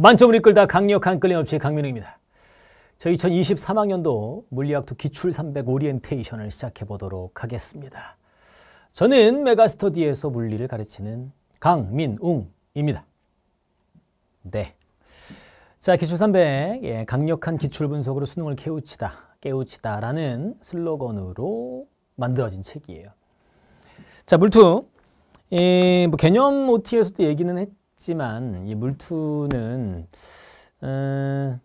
만점을 이끌다 강력한 끌림없이 강민우입니다. 저 2023학년도 물리학 2 기출 300 오리엔테이션을 시작해 보도록 하겠습니다. 저는 메가스터디에서 물리를 가르치는 강민웅입니다. 네. 자, 기출 300. 예, 강력한 기출 분석으로 수능을 깨우치다, 깨우치다라는 슬로건으로 만들어진 책이에요. 자, 물투. 예, 뭐 개념 OT에서도 얘기는 했 같지만 이 물투는 어,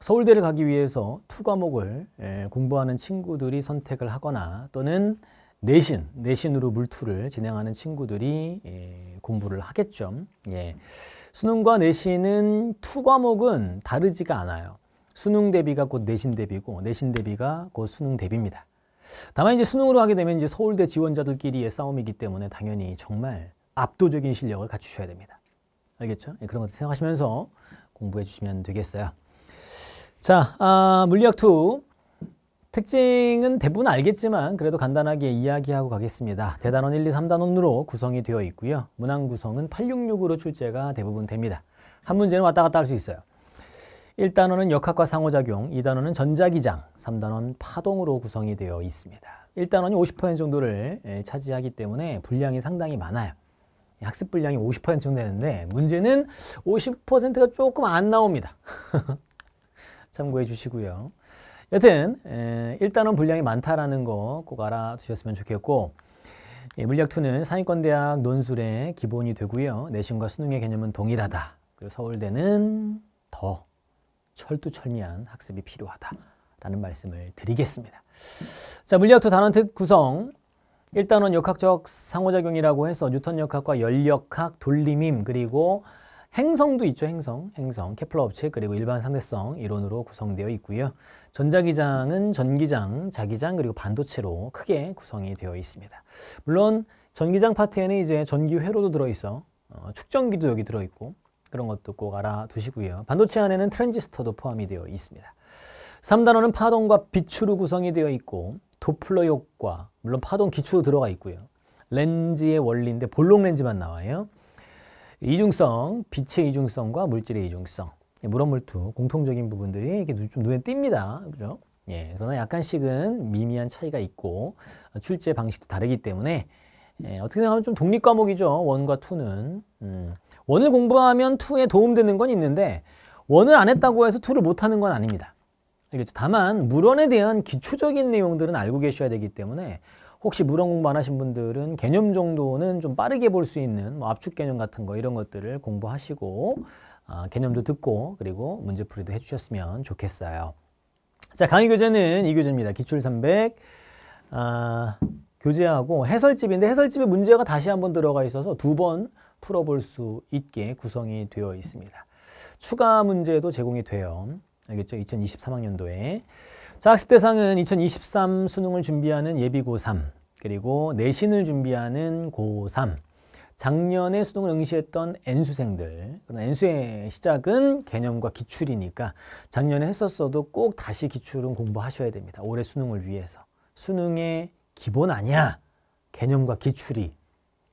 서울대를 가기 위해서 투 과목을 예, 공부하는 친구들이 선택을 하거나 또는 내신, 내신으로 물투를 진행하는 친구들이 예, 공부를 하겠죠. 예. 수능과 내신은 투 과목은 다르지가 않아요. 수능 대비가 곧 내신 대비고 내신 대비가 곧 수능 대비입니다. 다만 이제 수능으로 하게 되면 이제 서울대 지원자들끼리의 싸움이기 때문에 당연히 정말 압도적인 실력을 갖추셔야 됩니다. 알겠죠? 예, 그런 것들 생각하시면서 공부해 주시면 되겠어요. 자, 아, 물리학 2 특징은 대부분 알겠지만 그래도 간단하게 이야기하고 가겠습니다. 대단원 1, 2, 3단원으로 구성이 되어 있고요. 문항 구성은 866으로 출제가 대부분 됩니다. 한 문제는 왔다 갔다 할 수 있어요. 1단원은 역학과 상호작용, 2단원은 전자기장, 3단원 파동으로 구성이 되어 있습니다. 1단원이 50% 정도를 예, 차지하기 때문에 분량이 상당히 많아요. 학습 분량이 50% 정도 되는데 문제는 50%가 조금 안 나옵니다. 참고해 주시고요. 여튼 에, 일단은 분량이 많다라는 거 꼭 알아두셨으면 좋겠고 예, 물리학2는 상위권대학 논술의 기본이 되고요. 내신과 수능의 개념은 동일하다. 그리고 서울대는 더 철두철미한 학습이 필요하다라는 말씀을 드리겠습니다. 자, 물리학2 단원특 구성 일단은 역학적 상호작용이라고 해서 뉴턴 역학과 열역학, 돌림임, 그리고 행성도 있죠. 행성, 행성, 케플러 업체 그리고 일반 상대성 이론으로 구성되어 있고요. 전자기장은 전기장, 자기장, 그리고 반도체로 크게 구성이 되어 있습니다. 물론 전기장 파트에는 이제 전기회로도 들어있어. 어, 축전기도 여기 들어있고 그런 것도 꼭 알아두시고요. 반도체 안에는 트랜지스터도 포함이 되어 있습니다. 3단원은 파동과 빛으로 구성이 되어 있고 도플러 효과, 물론 파동 기초도 들어가 있고요. 렌즈의 원리인데 볼록 렌즈만 나와요. 이중성, 빛의 이중성과 물질의 이중성, 예, 물원물투 공통적인 부분들이 이렇게 좀 눈에 띕니다. 그죠? 예, 그러나 약간씩은 미미한 차이가 있고 어, 출제 방식도 다르기 때문에 예, 어떻게 생각하면 좀 독립 과목이죠. 원과 투는 음, 원을 공부하면 투에 도움되는 건 있는데 원을 안 했다고 해서 투를 못하는 건 아닙니다. 알겠죠? 다만 물원에 대한 기초적인 내용들은 알고 계셔야 되기 때문에 혹시 물원 공부 안 하신 분들은 개념 정도는 좀 빠르게 볼 수 있는 뭐 압축 개념 같은 거 이런 것들을 공부하시고 아, 개념도 듣고 그리고 문제풀이도 해주셨으면 좋겠어요. 자 강의 교재는 이 교재입니다. 기출 300 아, 교재하고 해설집인데 해설집에 문제가 다시 한번 들어가 있어서 두 번 풀어볼 수 있게 구성이 되어 있습니다. 추가 문제도 제공이 돼요. 알겠죠? 2023학년도에. 자, 학습 대상은 2023 수능을 준비하는 예비 고3, 그리고 내신을 준비하는 고3, 작년에 수능을 응시했던 N수생들. N수의 시작은 개념과 기출이니까 작년에 했었어도 꼭 다시 기출은 공부하셔야 됩니다. 올해 수능을 위해서. 수능의 기본 아니야. 개념과 기출이.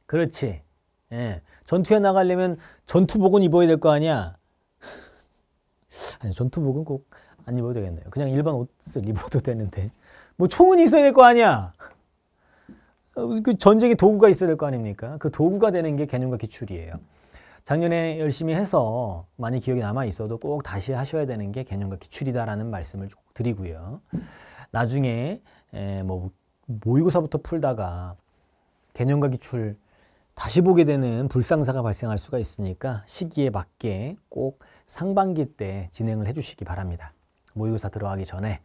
그렇지. 예. 전투에 나가려면 전투복은 입어야 될 거 아니야. 아니, 전투복은 꼭 안 입어도 되겠네요. 그냥 일반 옷을 입어도 되는데. 뭐 총은 있어야 될 거 아니야! 어, 그 전쟁의 도구가 있어야 될 거 아닙니까? 그 도구가 되는 게 개념과 기출이에요. 작년에 열심히 해서 많이 기억이 남아 있어도 꼭 다시 하셔야 되는 게 개념과 기출이다라는 말씀을 드리고요. 나중에 뭐 모의고사부터 풀다가 개념과 기출 다시 보게 되는 불상사가 발생할 수가 있으니까 시기에 맞게 꼭 상반기 때 진행을 해주시기 바랍니다. 모의고사 들어가기 전에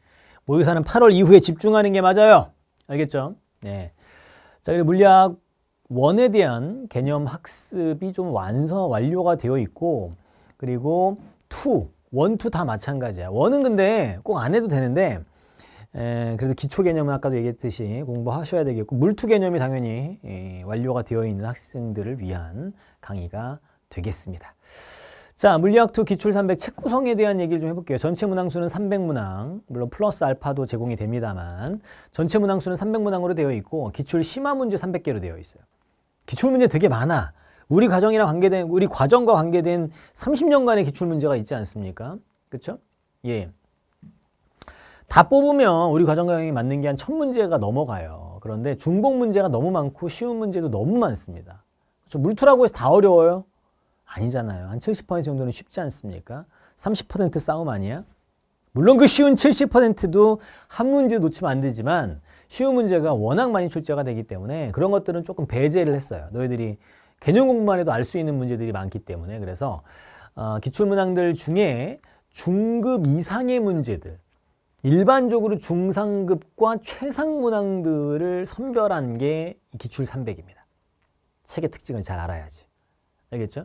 모의고사는 8월 이후에 집중하는 게 맞아요. 알겠죠? 네. 자, 그리고 물리학 1에 대한 개념 학습이 좀 완성 완료가 되어 있고 그리고 2, 1, 2 다 마찬가지야. 1은 근데 꼭 안 해도 되는데 에, 그래도 기초 개념은 아까도 얘기했듯이 공부하셔야 되겠고 물투 개념이 당연히 에, 예, 완료가 되어 있는 학생들을 위한 강의가 되겠습니다. 자, 물리학2 기출 300 책 구성에 대한 얘기를 좀 해볼게요. 전체 문항수는 300문항, 물론 플러스 알파도 제공이 됩니다만 전체 문항수는 300문항으로 되어 있고 기출 심화 문제 300개로 되어 있어요. 기출 문제 되게 많아. 우리 과정이랑 관계된, 우리 과정과 관계된 30년간의 기출 문제가 있지 않습니까? 그렇죠? 예. 다 뽑으면 우리 과정 과영이 맞는 게한 천문제가 넘어가요. 그런데 중복 문제가 너무 많고 쉬운 문제도 너무 많습니다. 그렇죠? 물투라고 해서 다 어려워요? 아니잖아요. 한 70% 정도는 쉽지 않습니까? 30% 싸움 아니야? 물론 그 쉬운 70%도 한 문제 놓치면 안 되지만 쉬운 문제가 워낙 많이 출제가 되기 때문에 그런 것들은 조금 배제를 했어요. 너희들이 개념 공부만 해도 알 수 있는 문제들이 많기 때문에 그래서 어, 기출문항들 중에 중급 이상의 문제들 일반적으로 중상급과 최상 문항들을 선별한 게 기출 300입니다. 책의 특징을 잘 알아야지. 알겠죠?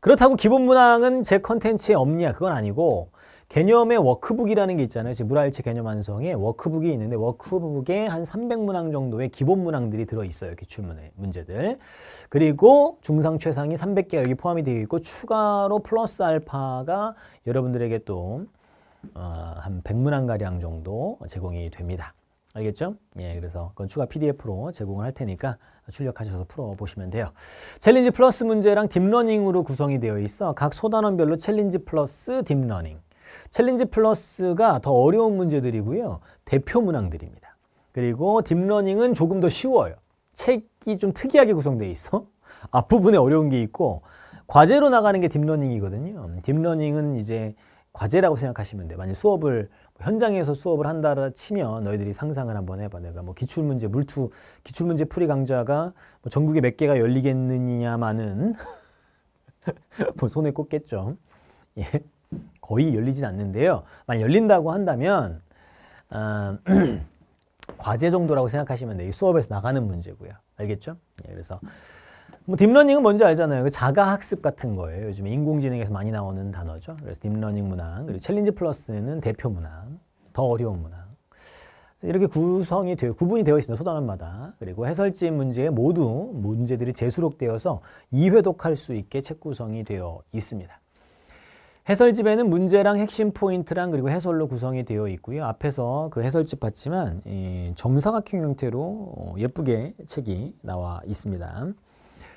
그렇다고 기본 문항은 제 컨텐츠에 없냐 그건 아니고 개념의 워크북이라는 게 있잖아요. 지금 물알체 개념 완성에 워크북이 있는데 워크북에 한 300문항 정도의 기본 문항들이 들어있어요. 기출문의 문제들. 그리고 중상 최상이 300개가 여기 포함이 되어 있고 추가로 플러스 알파가 여러분들에게 또한 어, 100문항가량 정도 제공이 됩니다. 알겠죠? 예, 그래서 그건 추가 PDF로 제공을 할 테니까 출력하셔서 풀어보시면 돼요. 챌린지 플러스 문제랑 딥러닝으로 구성이 되어 있어 각 소단원별로 챌린지 플러스 딥러닝. 챌린지 플러스가 더 어려운 문제들이고요. 대표 문항들입니다. 그리고 딥러닝은 조금 더 쉬워요. 책이 좀 특이하게 구성되어 있어. 앞부분에 어려운 게 있고 과제로 나가는 게 딥러닝이거든요. 딥러닝은 이제 과제라고 생각하시면 돼요. 만약 수업을 현장에서 수업을 한다라 치면 너희들이 상상을 한번 해봐. 내가 뭐 기출문제, 물투, 기출문제 풀이 강좌가 뭐 전국에 몇 개가 열리겠느냐마는 뭐 손에 꼽겠죠 예. 거의 열리진 않는데요. 만약 열린다고 한다면 아, 과제 정도라고 생각하시면 돼요. 수업에서 나가는 문제고요. 알겠죠? 예, 그래서 뭐 딥러닝은 뭔지 알잖아요. 그 자가학습 같은 거예요. 요즘 인공지능에서 많이 나오는 단어죠. 그래서 딥러닝 문항, 그리고 챌린지 플러스는 대표 문항, 더 어려운 문항. 이렇게 구성이 되어, 구분이 되어 있습니다. 소단원마다. 그리고 해설진 문제에 모두 문제들이 재수록되어서 이회독할수 있게 책 구성이 되어 있습니다. 해설집에는 문제랑 핵심 포인트랑 그리고 해설로 구성이 되어 있고요. 앞에서 그 해설집 봤지만 이 점사각형 형태로 어, 예쁘게 책이 나와 있습니다.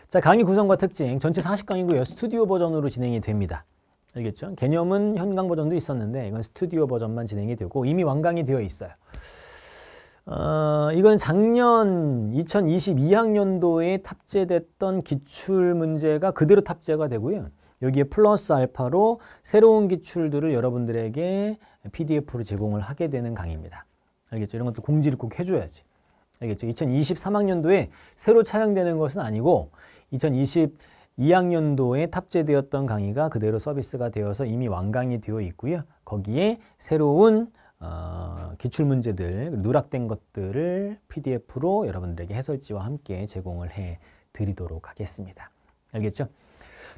자, 강의 구성과 특징. 전체 40강이고요. 스튜디오 버전으로 진행이 됩니다. 알겠죠? 개념은 현강 버전도 있었는데 이건 스튜디오 버전만 진행이 되고 이미 완강이 되어 있어요. 어, 이건 작년 2022학년도에 탑재됐던 기출 문제가 그대로 탑재가 되고요. 여기에 플러스 알파로 새로운 기출들을 여러분들에게 PDF로 제공을 하게 되는 강의입니다. 알겠죠? 이런 것도 공지를 꼭 해줘야지. 알겠죠? 2023학년도에 새로 촬영되는 것은 아니고 2022학년도에 탑재되었던 강의가 그대로 서비스가 되어서 이미 완강이 되어 있고요. 거기에 새로운 어, 기출문제들, 누락된 것들을 PDF로 여러분들에게 해설지와 함께 제공을 해 드리도록 하겠습니다. 알겠죠?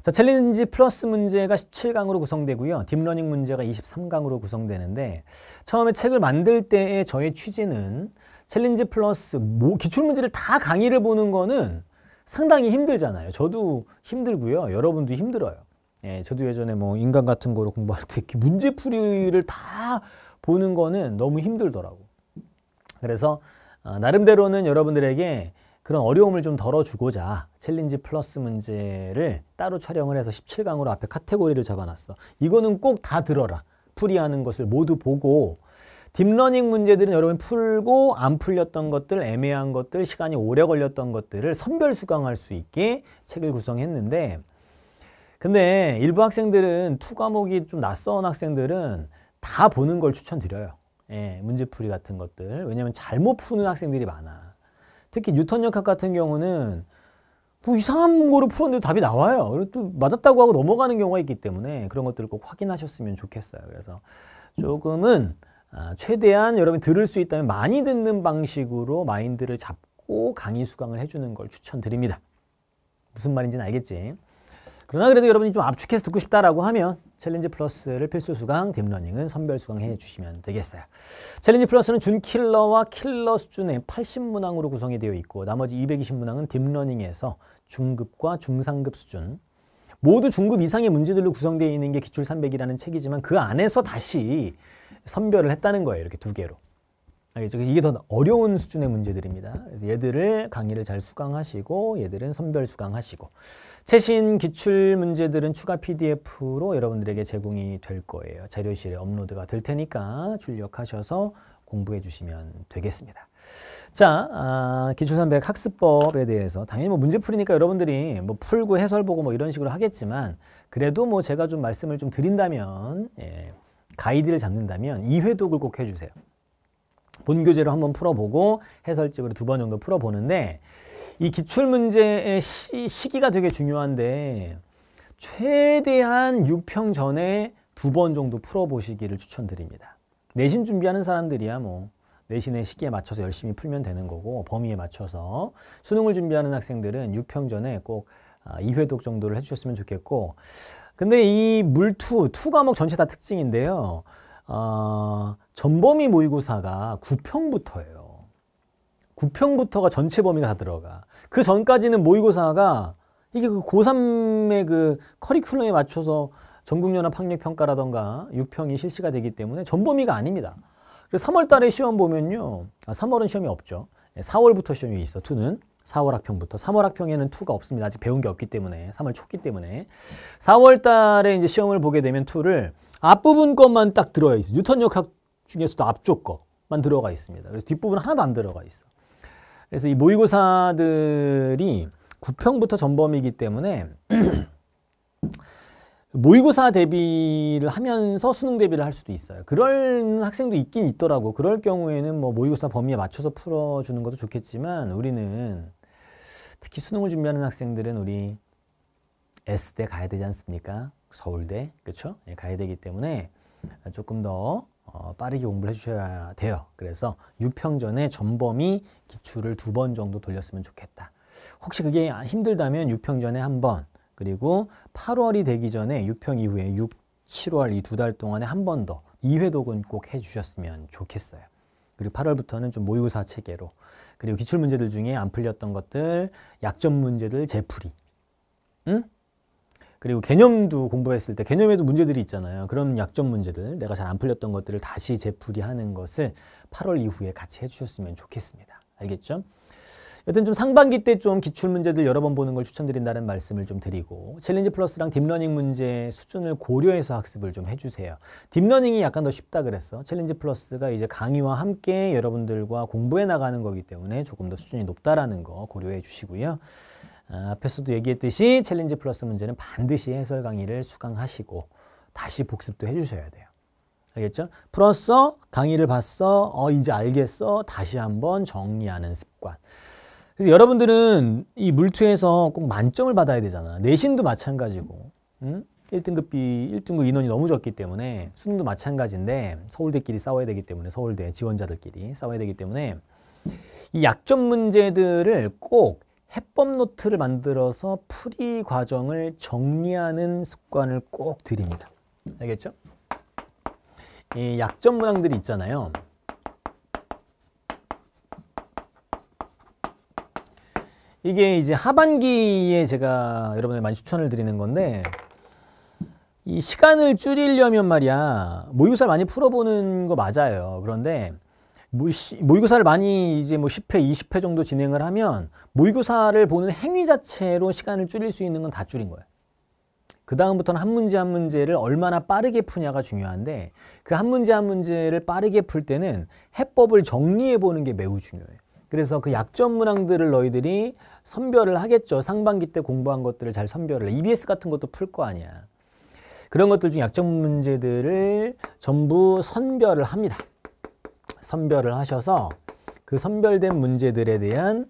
자, 챌린지 플러스 문제가 17강으로 구성되고요. 딥러닝 문제가 23강으로 구성되는데 처음에 책을 만들 때의 저의 취지는 챌린지 플러스 뭐, 기출문제를 다 강의를 보는 거는 상당히 힘들잖아요. 저도 힘들고요. 여러분도 힘들어요. 예, 저도 예전에 뭐 인간 같은 거로 공부할 때 문제풀이를 다 보는 거는 너무 힘들더라고. 그래서 어, 나름대로는 여러분들에게 그런 어려움을 좀 덜어주고자 챌린지 플러스 문제를 따로 촬영을 해서 17강으로 앞에 카테고리를 잡아놨어. 이거는 꼭 다 들어라. 풀이하는 것을 모두 보고 딥러닝 문제들은 여러분 풀고 안 풀렸던 것들, 애매한 것들, 시간이 오래 걸렸던 것들을 선별 수강할 수 있게 책을 구성했는데 근데 일부 학생들은 투 과목이 좀 낯선 학생들은 다 보는 걸 추천드려요. 예, 문제풀이 같은 것들. 왜냐면 하 잘못 푸는 학생들이 많아. 특히 뉴턴 역학 같은 경우는 뭐 이상한 거로 풀었는데 답이 나와요. 그리고 또 맞았다고 하고 넘어가는 경우가 있기 때문에 그런 것들을 꼭 확인하셨으면 좋겠어요. 그래서 조금은 아, 최대한 여러분이 들을 수 있다면 많이 듣는 방식으로 마인드를 잡고 강의 수강을 해주는 걸 추천드립니다. 무슨 말인지는 알겠지. 그러나 그래도 여러분이 좀 압축해서 듣고 싶다라고 하면 챌린지 플러스를 필수 수강, 딥러닝은 선별 수강해 주시면 되겠어요. 챌린지 플러스는 준킬러와 킬러 수준의 80문항으로 구성이 되어 있고 나머지 220문항은 딥러닝에서 중급과 중상급 수준 모두 중급 이상의 문제들로 구성되어 있는 게 기출 300이라는 책이지만 그 안에서 다시 선별을 했다는 거예요. 이렇게 두 개로. 알겠죠? 이게 더 어려운 수준의 문제들입니다. 그래서 얘들을 강의를 잘 수강하시고 얘들은 선별 수강하시고 최신 기출 문제들은 추가 PDF로 여러분들에게 제공이 될 거예요. 자료실에 업로드가 될 테니까 출력하셔서 공부해 주시면 되겠습니다. 자, 아, 기출3 0 학습법에 대해서 당연히 뭐 문제 풀이니까 여러분들이 뭐 풀고 해설 보고 뭐 이런 식으로 하겠지만 그래도 뭐 제가 좀 말씀을 좀 드린다면 예, 가이드를 잡는다면 2회독을 꼭 해주세요. 본교재로 한번 풀어보고 해설집으로 두 번 정도 풀어보는데 이 기출문제의 시, 시기가 되게 중요한데 최대한 6평 전에 두 번 정도 풀어보시기를 추천드립니다. 내신 준비하는 사람들이야 뭐 내신의 시기에 맞춰서 열심히 풀면 되는 거고 범위에 맞춰서 수능을 준비하는 학생들은 6평 전에 꼭 2회독 아, 정도를 해주셨으면 좋겠고 근데 이 물투, 투 과목 전체 다 특징인데요. 어, 전범위 모의고사가 9평부터예요. 9평부터가 전체 범위가 다 들어가. 그 전까지는 모의고사가 이게 그 고3의 그 커리큘럼에 맞춰서 전국연합 학력평가라던가 6평이 실시가 되기 때문에 전 범위가 아닙니다. 그래서 3월 달에 시험 보면요. 아, 3월은 시험이 없죠. 4월부터 예, 시험이 있어, 투는. 4월 학평부터 3월 학평에는 투가 없습니다. 아직 배운 게 없기 때문에 3월 초기 때문에 4월 달에 이제 시험을 보게 되면 투를 앞부분 것만 딱 들어가 있어요. 뉴턴 역학 중에서도 앞쪽 거만 들어가 있습니다. 그래서 뒷부분 하나도 안 들어가 있어. 그래서 이 모의고사들이 9평부터 전범이기 때문에 음, 모의고사 대비를 하면서 수능 대비를 할 수도 있어요. 그럴 학생도 있긴 있더라고. 그럴 경우에는 뭐 모의고사 범위에 맞춰서 풀어주는 것도 좋겠지만 우리는 특히 수능을 준비하는 학생들은 우리 S대 가야 되지 않습니까? 서울대, 그렇죠? 예, 가야 되기 때문에 조금 더 어, 빠르게 공부를 해주셔야 돼요. 그래서 6평전에 전범위 기출을 두 번 정도 돌렸으면 좋겠다. 혹시 그게 힘들다면 6평전에한 번, 그리고 8월이 되기 전에 6평 이후에 6, 7월 이 두 달 동안에 한 번 더 2회독은 꼭 해주셨으면 좋겠어요. 그리고 8월부터는 좀 모의고사 체계로 그리고 기출 문제들 중에 안 풀렸던 것들 약점 문제들 재풀이 응? 그리고 개념도 공부했을 때 개념에도 문제들이 있잖아요. 그런 약점 문제들 내가 잘 안 풀렸던 것들을 다시 재풀이하는 것을 8월 이후에 같이 해주셨으면 좋겠습니다. 알겠죠? 여튼 좀 상반기 때 좀 기출 문제들 여러 번 보는 걸 추천드린다는 말씀을 좀 드리고 챌린지 플러스랑 딥러닝 문제 수준을 고려해서 학습을 좀 해주세요. 딥러닝이 약간 더 쉽다 그랬어. 챌린지 플러스가 이제 강의와 함께 여러분들과 공부해 나가는 거기 때문에 조금 더 수준이 높다라는 거 고려해 주시고요. 아, 앞에서도 얘기했듯이 챌린지 플러스 문제는 반드시 해설 강의를 수강하시고 다시 복습도 해주셔야 돼요. 알겠죠? 플러스 강의를 봤어? 어, 이제 알겠어? 다시 한번 정리하는 습관. 그래서 여러분들은 이 물투에서 꼭 만점을 받아야 되잖아. 내신도 마찬가지고. 응? 1등급비 1등급 인원이 너무 적기 때문에 수능도 마찬가지인데 서울대끼리 싸워야 되기 때문에 서울대 지원자들끼리 싸워야 되기 때문에 이 약점 문제들을 꼭 해법 노트를 만들어서 풀이 과정을 정리하는 습관을 꼭 드립니다. 알겠죠? 이 약점 문항들이 있잖아요. 이게 이제 하반기에 제가 여러분들 많이 추천을 드리는 건데 이 시간을 줄이려면 말이야 모의고사를 많이 풀어보는 거 맞아요. 그런데 모의고사를 많이 이제 뭐 10회, 20회 정도 진행을 하면 모의고사를 보는 행위 자체로 시간을 줄일 수 있는 건 다 줄인 거예요. 그 다음부터는 한 문제 한 문제를 얼마나 빠르게 푸냐가 중요한데 그 한 문제 한 문제를 빠르게 풀 때는 해법을 정리해 보는 게 매우 중요해요. 그래서 그 약점 문항들을 너희들이 선별을 하겠죠. 상반기 때 공부한 것들을 잘 선별을. EBS 같은 것도 풀 거 아니야. 그런 것들 중 약점 문제들을 전부 선별을 합니다. 선별을 하셔서 그 선별된 문제들에 대한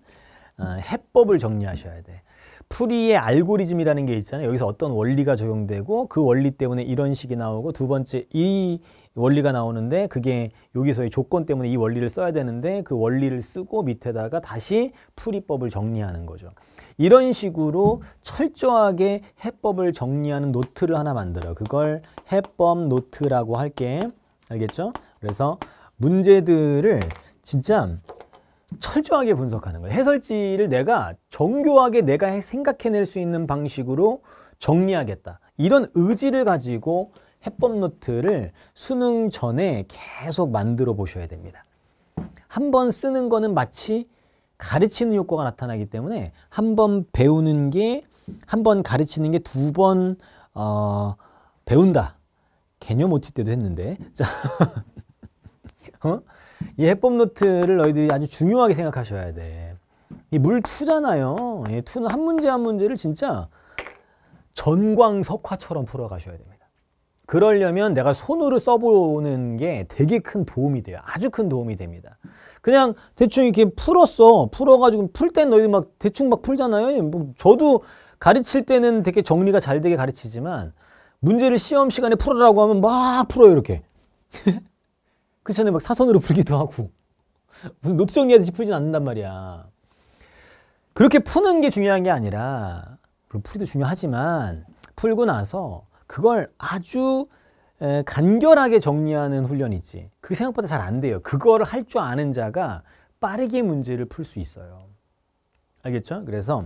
어, 해법을 정리하셔야 돼. 풀이의 알고리즘이라는 게 있잖아요. 여기서 어떤 원리가 적용되고 그 원리 때문에 이런 식이 나오고 두 번째 이 원리가 나오는데 그게 여기서의 조건 때문에 이 원리를 써야 되는데 그 원리를 쓰고 밑에다가 다시 풀이법을 정리하는 거죠. 이런 식으로 철저하게 해법을 정리하는 노트를 하나 만들어. 그걸 해법 노트라고 할게. 알겠죠? 그래서 문제들을 진짜 철저하게 분석하는 거예요. 해설지를 내가 정교하게 내가 생각해낼 수 있는 방식으로 정리하겠다. 이런 의지를 가지고 해법 노트를 수능 전에 계속 만들어 보셔야 됩니다. 한 번 쓰는 거는 마치 가르치는 효과가 나타나기 때문에 한 번 배우는 게 한 번 가르치는 게 두번 어, 배운다. 개념 OT 때도 했는데 자, 어? 이 해법 노트를 너희들이 아주 중요하게 생각하셔야 돼. 이물 투잖아요. 이 투는 한 문제 한 문제를 진짜 전광석화처럼 풀어가셔야 돼 그러려면 내가 손으로 써보는 게 되게 큰 도움이 돼요. 아주 큰 도움이 됩니다. 그냥 대충 이렇게 풀었어. 풀어가지고 풀 땐 너희 막 대충 막 풀잖아요. 뭐 저도 가르칠 때는 되게 정리가 잘 되게 가르치지만 문제를 시험 시간에 풀어라고 하면 막 풀어요 이렇게. 그 전에 막 사선으로 풀기도 하고 무슨 노트 정리하듯이 풀진 않는단 말이야. 그렇게 푸는 게 중요한 게 아니라 풀이도 중요하지만 풀고 나서 그걸 아주 간결하게 정리하는 훈련이 지 그게 생각보다 잘 안 돼요. 그거를 할 줄 아는 자가 빠르게 문제를 풀 수 있어요. 알겠죠? 그래서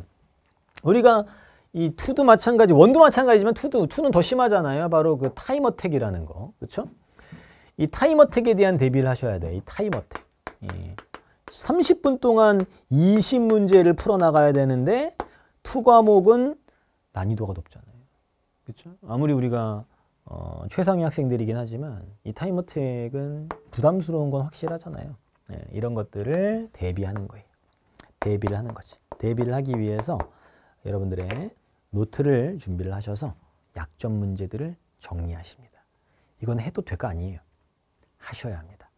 우리가 이 투도 마찬가지, 원도 마찬가지지만 투도, 투는 더 심하잖아요. 바로 그 타임어택이라는 거. 그렇죠? 이 타임어택에 대한 대비를 하셔야 돼요. 이 타임어택. 예. 30분 동안 20문제를 풀어나가야 되는데 투과목은 난이도가 높잖아. 요 그렇죠? 아무리 우리가 어, 최상위 학생들이긴 하지만 이 타임어택은 부담스러운 건 확실하잖아요. 예, 이런 것들을 대비하는 거예요. 대비를 하는 거지. 대비를 하기 위해서 여러분들의 노트를 준비를 하셔서 약점 문제들을 정리하십니다. 이건 해도 될 거 아니에요. 하셔야 합니다.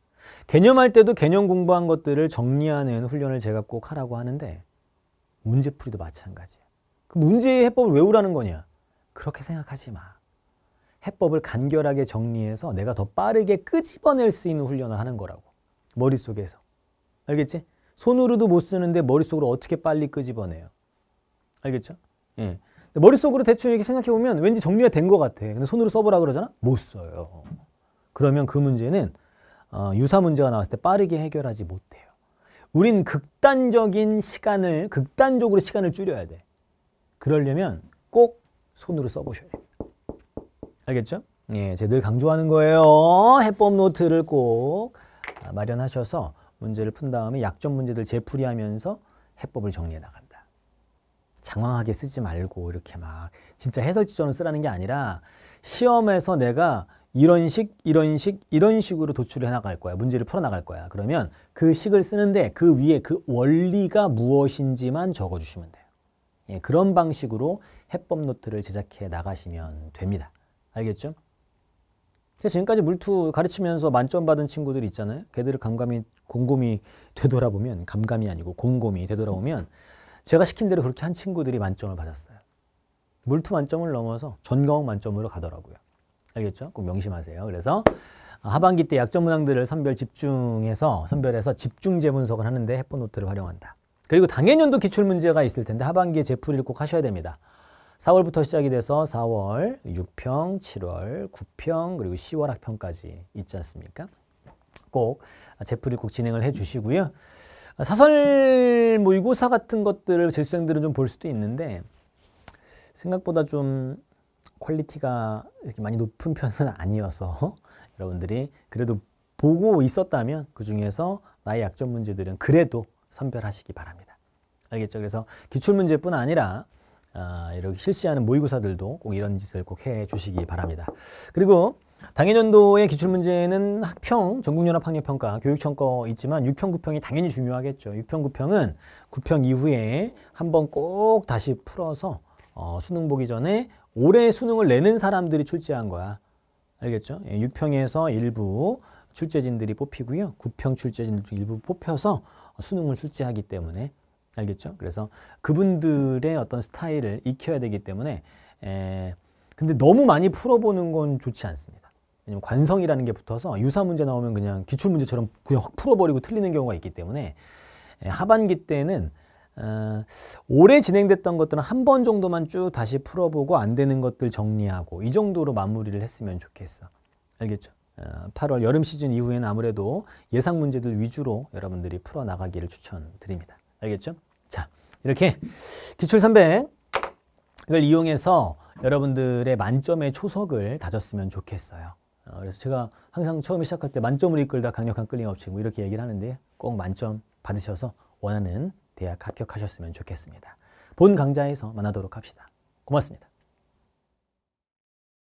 개념할 때도 개념 공부한 것들을 정리하는 훈련을 제가 꼭 하라고 하는데 문제풀이도 마찬가지예요. 그 문제의 해법을 외우라는 거냐? 그렇게 생각하지 마. 해법을 간결하게 정리해서 내가 더 빠르게 끄집어낼 수 있는 훈련을 하는 거라고. 머릿속에서. 알겠지? 손으로도 못 쓰는데 머릿속으로 어떻게 빨리 끄집어내요. 알겠죠? 예. 머릿속으로 대충 이렇게 생각해보면 왠지 정리가 된 것 같아. 근데 손으로 써보라 그러잖아? 못 써요. 그러면 그 문제는 어, 유사 문제가 나왔을 때 빠르게 해결하지 못해요. 우린 극단적인 시간을, 극단적으로 시간을 줄여야 돼. 그러려면 꼭 손으로 써보셔야 돼니 알겠죠? 예, 제들 강조하는 거예요. 해법 노트를 꼭 아, 마련하셔서 문제를 푼 다음에 약점 문제들 재풀이하면서 해법을 정리해 나간다. 장황하게 쓰지 말고 이렇게 막 진짜 해설지전을 쓰라는 게 아니라 시험에서 내가 이런 식, 이런 식, 이런 식으로 도출해 나갈 거야. 문제를 풀어 나갈 거야. 그러면 그 식을 쓰는데 그 위에 그 원리가 무엇인지만 적어주시면 돼. 예, 그런 방식으로 해법 노트를 제작해 나가시면 됩니다. 알겠죠? 제가 지금까지 물투 가르치면서 만점 받은 친구들 있잖아요. 걔들을 감감이 곰곰이 되돌아보면 감감이 아니고 곰곰이 되돌아보면 제가 시킨 대로 그렇게 한 친구들이 만점을 받았어요. 물투 만점을 넘어서 전과목 만점으로 가더라고요. 알겠죠? 꼭 명심하세요. 그래서 하반기 때 약점 문항들을 선별 집중해서 선별해서 집중 재분석을 하는데 해법 노트를 활용한다. 그리고 당해년도 기출문제가 있을 텐데 하반기에 제풀이를 꼭 하셔야 됩니다. 4월부터 시작이 돼서 4월, 6평, 7월, 9평, 그리고 10월 학평까지 있지 않습니까? 꼭 제풀이를 꼭 진행을 해주시고요. 사설 모의고사 같은 것들을 재수생들은 좀 볼 수도 있는데 생각보다 좀 퀄리티가 이렇게 많이 높은 편은 아니어서 여러분들이 그래도 보고 있었다면 그 중에서 나의 약점 문제들은 그래도 선별하시기 바랍니다. 알겠죠? 그래서 기출문제뿐 아니라 아, 이렇게 실시하는 모의고사들도 꼭 이런 짓을 꼭 해주시기 바랍니다. 그리고 당해년도의 기출문제는 학평, 전국연합학력평가, 교육청거 있지만 6평, 9평이 당연히 중요하겠죠. 6평, 9평은 9평 이후에 한 번 꼭 다시 풀어서 어, 수능 보기 전에 올해 수능을 내는 사람들이 출제한 거야. 알겠죠? 6평에서 예, 일부 출제진들이 뽑히고요. 구평 출제진들 중 일부 뽑혀서 수능을 출제하기 때문에 알겠죠? 그래서 그분들의 어떤 스타일을 익혀야 되기 때문에 에, 근데 너무 많이 풀어보는 건 좋지 않습니다. 왜냐면 관성이라는 게 붙어서 유사 문제 나오면 그냥 기출 문제처럼 그냥 확 풀어버리고 틀리는 경우가 있기 때문에 에, 하반기 때는 어, 오래 진행됐던 것들은 한 번 정도만 쭉 다시 풀어보고 안 되는 것들 정리하고 이 정도로 마무리를 했으면 좋겠어. 알겠죠? 8월 여름 시즌 이후에는 아무래도 예상 문제들 위주로 여러분들이 풀어나가기를 추천드립니다. 알겠죠? 자, 이렇게 기출 300 이걸 이용해서 여러분들의 만점의 초석을 다졌으면 좋겠어요. 어, 그래서 제가 항상 처음에 시작할 때 만점을 이끌다 강력한 끌림 없이 뭐 이렇게 얘기를 하는데 꼭 만점 받으셔서 원하는 대학 합격하셨으면 좋겠습니다. 본 강좌에서 만나도록 합시다. 고맙습니다.